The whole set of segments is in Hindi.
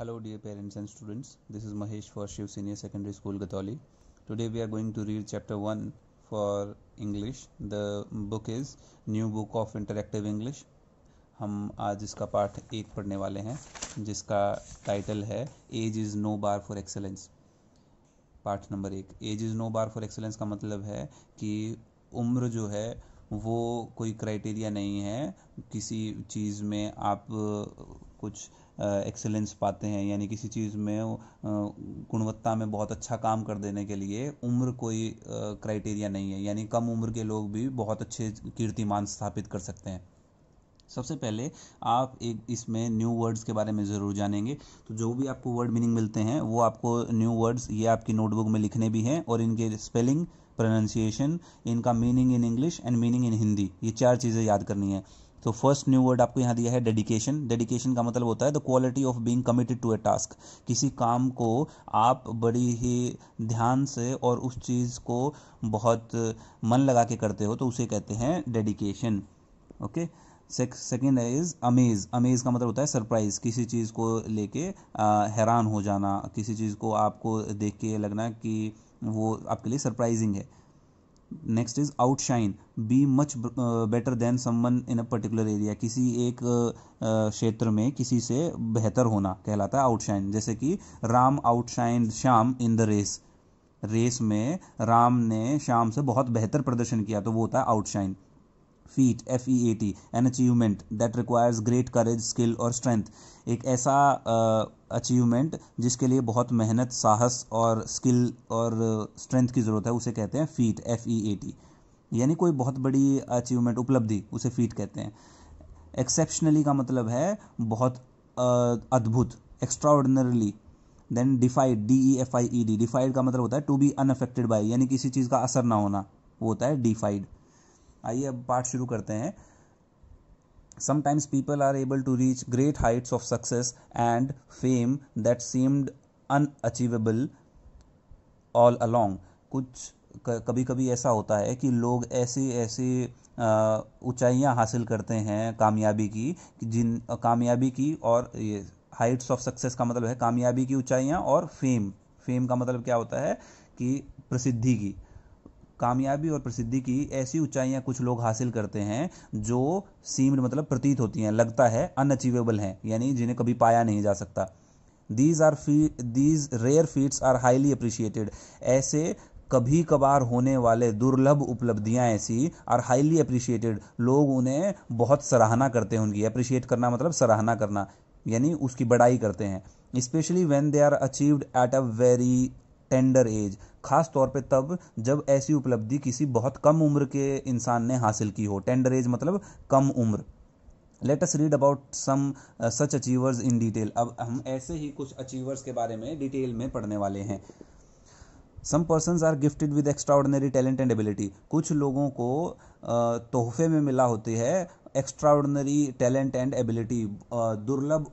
Hello dear parents and students this is Mahesh for Shiv senior secondary school Gatauli today we are going to read chapter one for English the book is new book of interactive English हम आज इसका पार्ट एक पढ़ने वाले हैं जिसका टाइटल है age is no bar for excellence part number एक age is no bar for excellence का मतलब है कि उम्र जो है वो कोई क्राइटेरिया नहीं है किसी चीज़ में आप कुछ एक्सेलेंस पाते हैं यानी किसी चीज़ में गुणवत्ता में बहुत अच्छा काम कर देने के लिए उम्र कोई क्राइटेरिया नहीं है यानी कम उम्र के लोग भी बहुत अच्छे कीर्तिमान स्थापित कर सकते हैं सबसे पहले आप एक इसमें न्यू वर्ड्स के बारे में ज़रूर जानेंगे तो जो भी आपको वर्ड मीनिंग मिलते हैं वो आपको न्यू वर्ड्स ये आपकी नोटबुक में लिखने भी हैं और इनके स्पेलिंग प्रोनाउंसिएशन इनका meaning in English and meaning in Hindi ये चार चीज़ें याद करनी है तो फर्स्ट न्यू वर्ड आपको यहाँ दिया है डेडिकेशन डेडिकेशन का मतलब होता है the quality of being committed to a task किसी काम को आप बड़ी ही ध्यान से और उस चीज़ को बहुत मन लगा के करते हो तो उसे कहते हैं dedication okay second is amaze amaze का मतलब होता है सरप्राइज किसी चीज़ को लेके हैरान हो जाना किसी चीज़ को आपको देख के लगना कि वो आपके लिए सरप्राइजिंग है next is outshine be much better than someone in a particular area किसी एक uh, क्षेत्र uh, में किसी से बेहतर होना कहलाता है आउटशाइन जैसे कि Ram outshine Shyam in the race race में राम ने श्याम से बहुत बेहतर प्रदर्शन किया तो वो होता है outshine feat F E A T an achievement that requires great courage skill और स्ट्रेंथ एक ऐसा अचीवमेंट जिसके लिए बहुत मेहनत साहस और स्किल और स्ट्रेंथ की ज़रूरत है उसे कहते हैं feat F E A T यानी कोई बहुत बड़ी अचीवमेंट उपलब्धि उसे फीट कहते हैं एक्सेप्शनली का मतलब है बहुत अद्भुत extraordinarily then defied D E F I E D defied का मतलब होता है टू बी अनअफेक्टेड बाई यानी किसी चीज़ का असर ना होना वो होता है डिफाइड आइए अब पाठ शुरू करते हैं sometimes people are able to reach great heights of success and fame that seemed unachievable all along कुछ कभी कभी ऐसा होता है कि लोग ऐसी ऐसी ऊंचाइयां हासिल करते हैं कामयाबी की जिन कामयाबी की और ये हाइट्स ऑफ सक्सेस का मतलब है कामयाबी की ऊंचाइयां और फेम फेम का मतलब क्या होता है कि प्रसिद्धि की कामयाबी और प्रसिद्धि की ऐसी ऊंचाइयां कुछ लोग हासिल करते हैं जो सीम्ड मतलब प्रतीत होती हैं लगता है अनअचीवेबल हैं यानी जिन्हें कभी पाया नहीं जा सकता these are fee these rare feats are highly appreciated ऐसे कभी कभार होने वाले दुर्लभ उपलब्धियां ऐसी आर हाईली अप्रिशिएटेड लोग उन्हें बहुत सराहना करते हैं उनकी अप्रिशिएट करना मतलब सराहना करना यानी उसकी बड़ाई करते हैं specially when they are achieved at a very tender age खास तौर पे तब जब ऐसी उपलब्धि किसी बहुत कम उम्र के इंसान ने हासिल की हो टेंडर एज मतलब कम उम्र let us read about some such achievers in detail अब हम ऐसे ही कुछ अचीवर्स के बारे में डिटेल में पढ़ने वाले हैं some person are gifted with extraordinary talent and ability कुछ लोगों को तोहफे में मिला होती है एक्स्ट्राऑर्डनरी टैलेंट एंड एबिलिटी दुर्लभ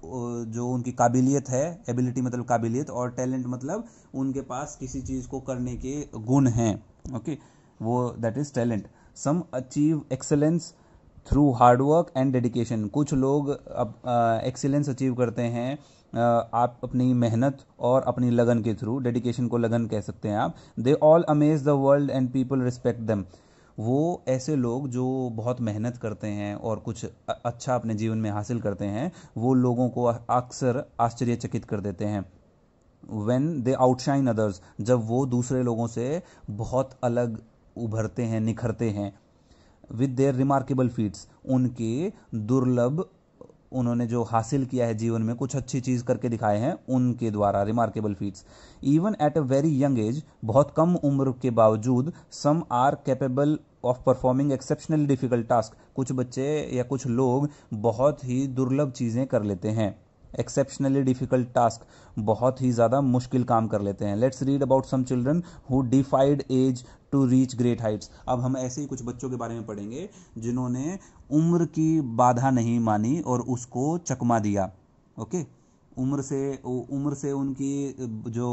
जो उनकी काबिलियत है एबिलिटी मतलब काबिलियत और टैलेंट मतलब उनके पास किसी चीज़ को करने के गुण हैं ओके वो that is talent some achieve excellence through hard work and dedication कुछ लोग एक्सेलेंस अचीव करते हैं आप अपनी मेहनत और अपनी लगन के थ्रू डेडिकेशन को लगन कह सकते हैं आप they all amaze the world and people respect them वो ऐसे लोग जो बहुत मेहनत करते हैं और कुछ अच्छा अपने जीवन में हासिल करते हैं वो लोगों को अक्सर आश्चर्यचकित कर देते हैं वेन दे आउटशाइन अदर्स जब वो दूसरे लोगों से बहुत अलग उभरते हैं निखरते हैं विद देयर रिमार्केबल फीट्स उनके दुर्लभ उन्होंने जो हासिल किया है जीवन में कुछ अच्छी चीज़ करके दिखाए हैं उनके द्वारा remarkable feats even at a very young age बहुत कम उम्र के बावजूद some are capable of performing exceptionally difficult task कुछ बच्चे या कुछ लोग बहुत ही दुर्लभ चीज़ें कर लेते हैं एक्सेप्शनली डिफिकल्ट टास्क बहुत ही ज़्यादा मुश्किल काम कर लेते हैं let's read about some children who defied age to reach great heights अब हम ऐसे ही कुछ बच्चों के बारे में पढ़ेंगे जिन्होंने उम्र की बाधा नहीं मानी और उसको चकमा दिया ओके उम्र से उम्र से उनकी जो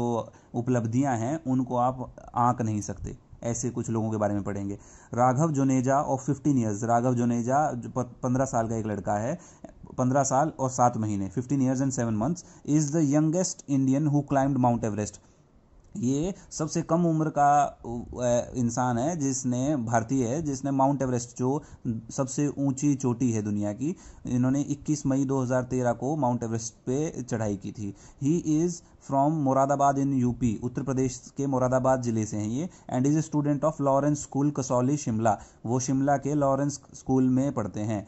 उपलब्धियां हैं उनको आप आंक नहीं सकते ऐसे कुछ लोगों के बारे में पढ़ेंगे Raghav Juneja of fifteen years Raghav Juneja पंद्रह साल का एक लड़का है पंद्रह साल और सात महीने fifteen years and seven months is the youngest Indian who climb Mount Everest ये सबसे कम उम्र का इंसान है जिसने भारतीय है जिसने माउंट एवरेस्ट जो सबसे ऊंची चोटी है दुनिया की इन्होंने 21 मई 2013 को माउंट एवरेस्ट पे चढ़ाई की थी he is from Moradabad in UP Uttar Pradesh के मुरादाबाद जिले से हैं ये and is a student of Lawrence School Kasauli Shimla वो शिमला के लॉरेंस स्कूल में पढ़ते हैं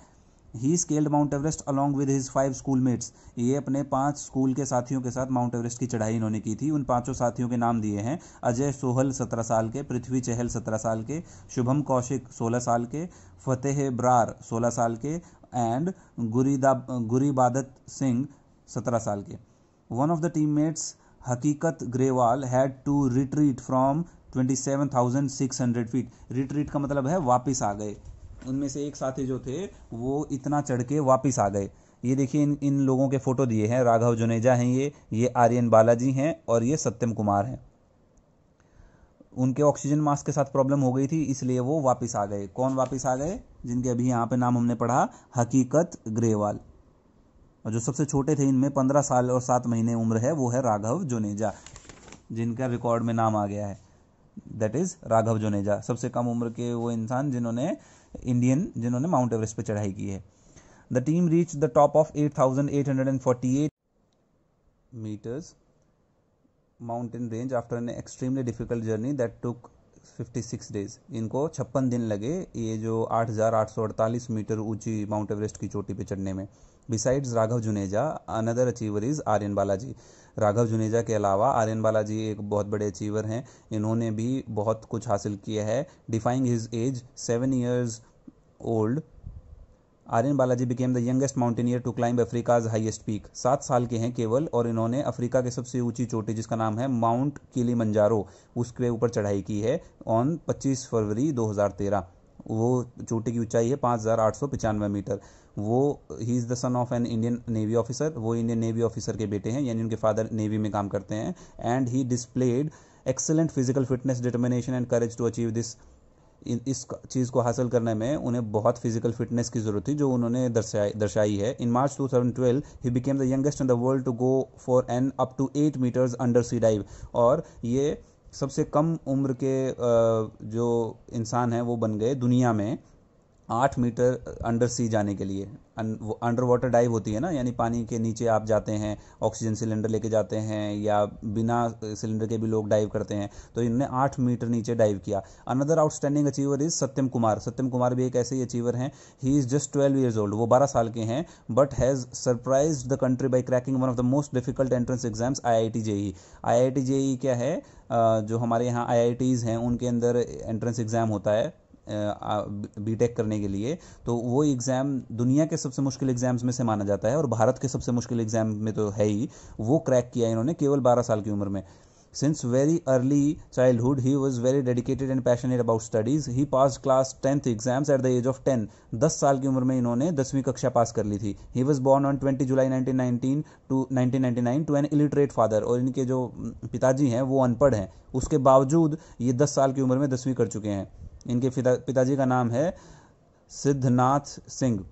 he scaled Mount Everest along with his five school mates ये अपने पांच स्कूल के साथियों के साथ माउंट एवरेस्ट की चढ़ाई इन्होंने की थी उन पांचों साथियों के नाम दिए हैं अजय सोहल सत्रह साल के पृथ्वी चहल सत्रह साल के शुभम कौशिक सोलह साल के फतेह ब्रार सोलह साल के एंड गुरीदा गुरीबादत सिंह सत्रह साल के one of the teammates Haqiqat Grewal had to retreat from twenty seven thousand six hundred feet retreat का मतलब है वापस आ गए उनमें से एक साथी जो थे वो इतना चढ़ के वापिस आ गए ये देखिए इन इन लोगों के फ़ोटो दिए हैं राघव जुनेजा हैं ये ये आर्यन बालाजी हैं और ये सत्यम कुमार हैं उनके ऑक्सीजन मास्क के साथ प्रॉब्लम हो गई थी इसलिए वो वापस आ गए कौन वापस आ गए जिनके अभी यहाँ पे नाम हमने पढ़ा हकीकत ग्रेवाल और जो सबसे छोटे थे इनमें पंद्रह साल और सात महीने उम्र है वो है राघव जुनेजा जिनका रिकॉर्ड में नाम आ गया है दैट इज़ राघव जुनेजा सबसे कम उम्र के वो इंसान जिन्होंने इंडियन जिन्होंने माउंट एवरेस्ट पर चढ़ाई की है the team reach the top of 8,848 meters mountain range after an extremely difficult journey that took 56 days इनको छप्पन दिन लगे ये जो 8,848 मीटर ऊंची माउंट एवरेस्ट की चोटी पे चढ़ने में besides Raghav Juneja another achiever is Aryan Balaji Raghav Juneja के अलावा आर्यन बालाजी एक बहुत बड़े अचीवर हैं इन्होंने भी बहुत कुछ हासिल किया है defying his age seven years old Aryan Balaji became the youngest mountaineer to climb Africa's highest peak सात साल के हैं केवल और इन्होंने अफ्रीका के सबसे ऊंची चोटी जिसका नाम है माउंट किली मंजारो उसके ऊपर चढ़ाई की है ऑन 25 फरवरी 2013 वो चोटी की ऊंचाई है पाँच मीटर वो he is the son of an Indian Navy officer वो इंडियन नेवी ऑफिसर के बेटे हैं यानी उनके फादर नेवी में काम करते हैं and he displayed excellent physical fitness determination and courage to achieve this इस चीज़ को हासिल करने में उन्हें बहुत फिजिकल फिटनेस की ज़रूरत थी जो उन्होंने दर्शाई दर्शाई है in March 2012 he became the youngest in the world to go for an up to eight metres under sea dive और ये सबसे कम उम्र के जो इंसान हैं वो बन गए दुनिया में आठ मीटर अंडर सी जाने के लिए अंडर वाटर डाइव होती है ना यानी पानी के नीचे आप जाते हैं ऑक्सीजन सिलेंडर लेके जाते हैं या बिना सिलेंडर के भी लोग डाइव करते हैं तो इन्होंने आठ मीटर नीचे डाइव किया another outstanding achiever is Satyam Kumar Satyam Kumar भी एक ऐसे ही अचीवर हैं he is just twelve years old वो बारह साल के हैं but has surprise the country by cracking one of the most difficult entrance exams I I T JEE I I T JEE क्या है जो हमारे यहाँ आई आई टीज़ हैं उनके अंदर एंट्रेंस एग्ज़ाम होता है बीटेक करने के लिए तो वो एग्ज़ाम दुनिया के सबसे मुश्किल एग्ज़ाम्स में से माना जाता है और भारत के सबसे मुश्किल एग्ज़ाम में तो है ही वो क्रैक किया इन्होंने केवल बारह साल की उम्र में since very early childhood he was very dedicated and passionate about studies he pass class tenth exams at the age of ten दस साल की उम्र में इन्होंने दसवीं कक्षा पास कर ली थी he was born on twenty July nineteen nineteen two nineteen ninety nine to an illiterate father और इनके जो पिताजी हैं वो अनपढ़ हैं उसके बावजूद ये दस साल की उम्र में दसवीं कर चुके हैं इनके पिताजी का नाम है Siddhnath Singh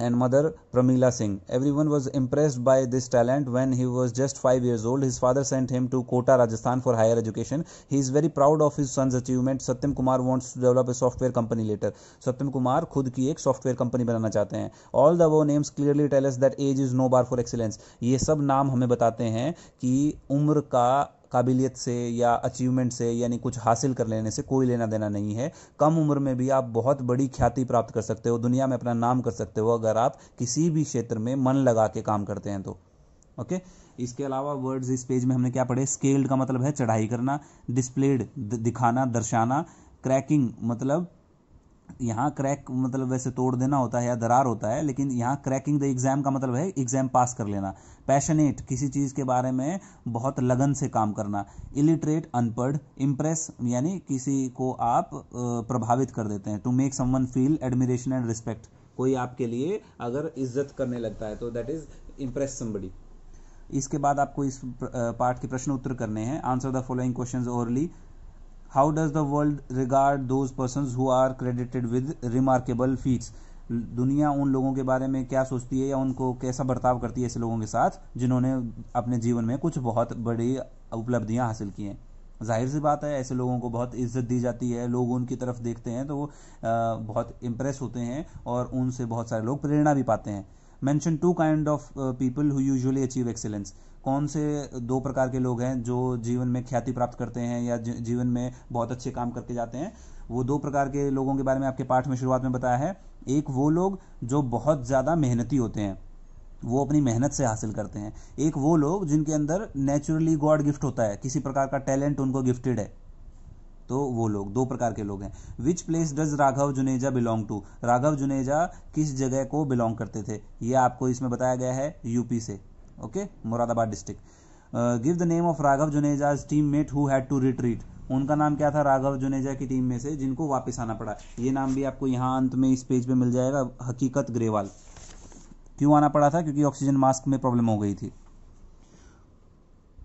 and mother Pramila Singh every one was impressed by this talent when he was just five years old his father sent him to Kota Rajasthan for higher education he is very proud of his son's achievement Satyam Kumar wants to develop a software company later Satyam Kumar खुद की एक सॉफ्टवेयर कंपनी बनाना चाहते हैं ऑल द वो names clearly tell us that as is no bar for excellence ये सब नाम हमें बताते हैं कि उम्र का काबिलियत से या अचीवमेंट से यानी कुछ हासिल कर लेने से कोई लेना देना नहीं है कम उम्र में भी आप बहुत बड़ी ख्याति प्राप्त कर सकते हो दुनिया में अपना नाम कर सकते हो अगर आप किसी भी क्षेत्र में मन लगा के काम करते हैं तो ओके इसके अलावा वर्ड्स इस पेज में हमने क्या पढ़े स्केल्ड का मतलब है चढ़ाई करना डिस्प्लेड दिखाना दर्शाना क्रैकिंग मतलब यहाँ क्रैक मतलब वैसे तोड़ देना होता है या दरार होता है लेकिन यहाँ क्रैकिंग द एग्ज़ाम का मतलब है एग्ज़ाम पास कर लेना पैशनेट किसी चीज़ के बारे में बहुत लगन से काम करना इलिटरेट अनपढ़ इम्प्रेस यानी किसी को आप प्रभावित कर देते हैं to make someone feel admiration and respect कोई आपके लिए अगर इज्जत करने लगता है तो दैट इज़ इम्प्रेस समबडी इसके बाद आपको इस पार्ट के प्रश्न उत्तर करने हैं answer the following question orally how does the world regard those person who are credited with remarkable feats दुनिया उन लोगों के बारे में क्या सोचती है या उनको कैसा बर्ताव करती है ऐसे लोगों के साथ जिन्होंने अपने जीवन में कुछ बहुत बड़ी उपलब्धियां हासिल की हैं जाहिर सी बात है ऐसे लोगों को बहुत इज्जत दी जाती है लोग उनकी तरफ देखते हैं तो वो बहुत इम्प्रेस होते हैं और उनसे बहुत सारे लोग प्रेरणा भी पाते हैं mention two kind of people who usually achieve excellence कौन से दो प्रकार के लोग हैं जो जीवन में ख्याति प्राप्त करते हैं या जीवन में बहुत अच्छे काम करके जाते हैं वो दो प्रकार के लोगों के बारे में आपके पाठ में शुरुआत में बताया है एक वो लोग जो बहुत ज़्यादा मेहनती होते हैं वो अपनी मेहनत से हासिल करते हैं एक वो लोग जिनके अंदर नेचुरली गॉड गिफ्ट होता है किसी प्रकार का टैलेंट उनको गिफ्टेड है तो वो लोग दो प्रकार के लोग हैं which place does Raghav Juneja belong to Raghav Juneja किस जगह को बिलोंग करते थे ये आपको इसमें बताया गया है यूपी से okay Moradabad district give the name of Raghav Juneja team mate who had to retreat उनका नाम क्या था राघव जुनेजा की टीम में से जिनको वापस आना पड़ा ये नाम भी आपको यहाँ अंत में इस पेज पे मिल जाएगा हकीकत ग्रेवाल क्यों आना पड़ा था क्योंकि ऑक्सीजन मास्क में प्रॉब्लम हो गई थी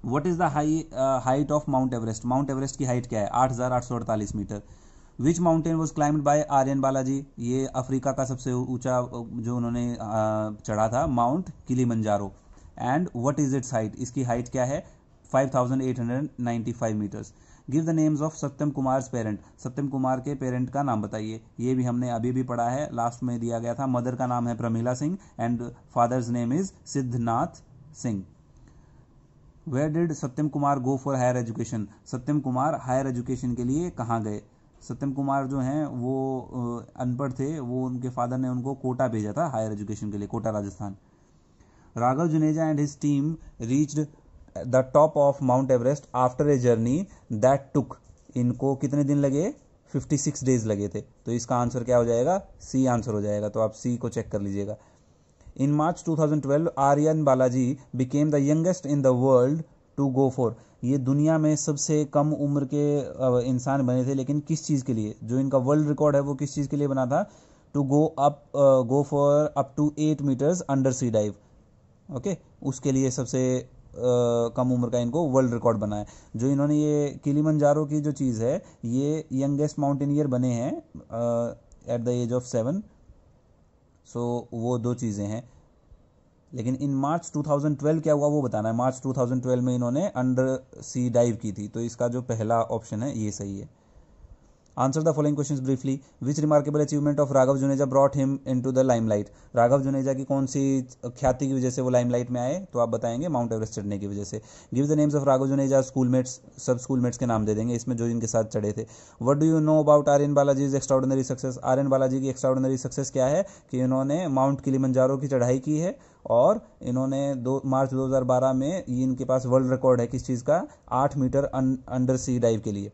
what is the high height of Mount Everest Mount Everest की हाइट क्या है आठ हज़ार आठ सौ अड़तालीस metre which mountain was climbed by Aryan Balaji ये अफ्रीका का सबसे ऊंचा uh, जो उन्होंने uh, चढ़ा था Mount Kilimanjaro and what is its height इसकी हाइट क्या है 5895 metres give the names of Satyam Kumar parent Satyam Kumar के पेरेंट का नाम बताइए ये भी हमने अभी भी पढ़ा है लास्ट में दिया गया था मदर का नाम है Pramila Singh and father's name is Siddhnath Singh where did Satyam Kumar go for higher education Satyam Kumar higher education के लिए कहाँ गए सत्यम कुमार जो हैं वो अनपढ़ थे वो उनके फादर ने उनको कोटा भेजा था हायर एजुकेशन के लिए Kota Rajasthan Raghav Juneja and his team reached the top of Mount Everest after a journey that took इनको कितने दिन लगे 56 डेज लगे थे तो इसका आंसर क्या हो जाएगा सी आंसर हो जाएगा तो आप सी को चेक कर लीजिएगा In March 2012, Aryan Balaji became the youngest in the world to go for. ये दुनिया में सबसे कम उम्र के इंसान बने थे लेकिन किस चीज़ के लिए जो इनका वर्ल्ड रिकॉर्ड है वो किस चीज़ के लिए बना था to go up go for up to eight metres under sea dive okay उसके लिए सबसे Uh, कम उम्र का इनको वर्ल्ड रिकॉर्ड बना है जो इन्होंने ये किलीमंजारो की जो चीज़ है ये यंगेस्ट माउंटेनियर बने हैं at the age of seven so so, वो दो चीज़ें हैं लेकिन इन मार्च 2012 क्या हुआ वो बताना है मार्च 2012 में इन्होंने अंडर सी डाइव की थी तो इसका जो पहला ऑप्शन है ये सही है answer Answer question briefly which briefly. Achievement of Raghav Juneja brought him into the limelight Raghav Juneja की कौन सी ख्याति की वजह से वो लाइमलाइट में आए तो आप बताएंगे माउंट एवरेस्ट चढ़ने की वजह से give the names of Raghav Juneja schoolmates सब स्कूलमेट्स के नाम दे देंगे इसमें जो इनके साथ चढ़े थे what do you know about R N Balaji is extraordinary success R N Balaji की एक्स्ट्राऑर्डनरी सक्सेस क्या है कि इन्होंने माउंट मंजारो की चढ़ाई की है और इन्होंने दो मार्च 2012 में इनके पास वर्ल्ड रिकॉर्ड है किस चीज़ का आठ मीटर अंडर सी डाइव के लिए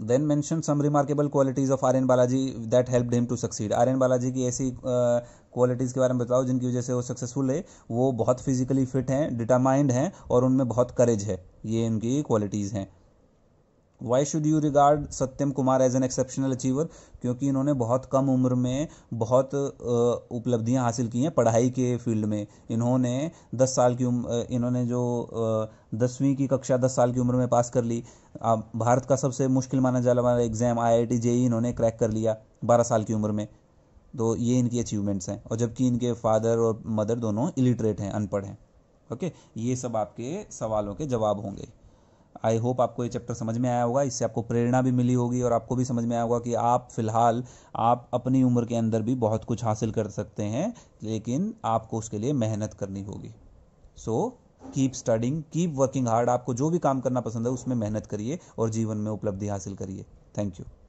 then mention some remarkable qualities of R N Balaji that help him to succeed R N Balaji की ऐसी क्वालिटीज़ के बारे में बताओ जिनकी वजह से वो सक्सेसफुल है वो बहुत फिजिकली फिट हैं डिटामाइंड हैं और उनमें बहुत करेज है ये इनकी क्वालिटीज़ हैं why should you regard Satyam Kumar as an exceptional achiever क्योंकि इन्होंने बहुत कम उम्र में बहुत उपलब्धियां हासिल की हैं पढ़ाई के फील्ड में इन्होंने दस साल की उम्र इन्होंने जो दसवीं की कक्षा दस साल की उम्र में पास कर ली अब भारत का सबसे मुश्किल माना जाने वाला exam I I T JEE इन्होंने क्रैक कर लिया बारह साल की उम्र में तो ये इनकी अचीवमेंट्स हैं और जबकि इनके फादर और मदर दोनों इलिटरेट हैं अनपढ़ हैं ओके ये सब आपके सवालों के जवाब होंगे आई होप आपको ये चैप्टर समझ में आया होगा इससे आपको प्रेरणा भी मिली होगी और आपको भी समझ में आया होगा कि आप फिलहाल आप अपनी उम्र के अंदर भी बहुत कुछ हासिल कर सकते हैं लेकिन आपको उसके लिए मेहनत करनी होगी so keep studying keep working hard आपको जो भी काम करना पसंद है उसमें मेहनत करिए और जीवन में उपलब्धि हासिल करिए थैंक यू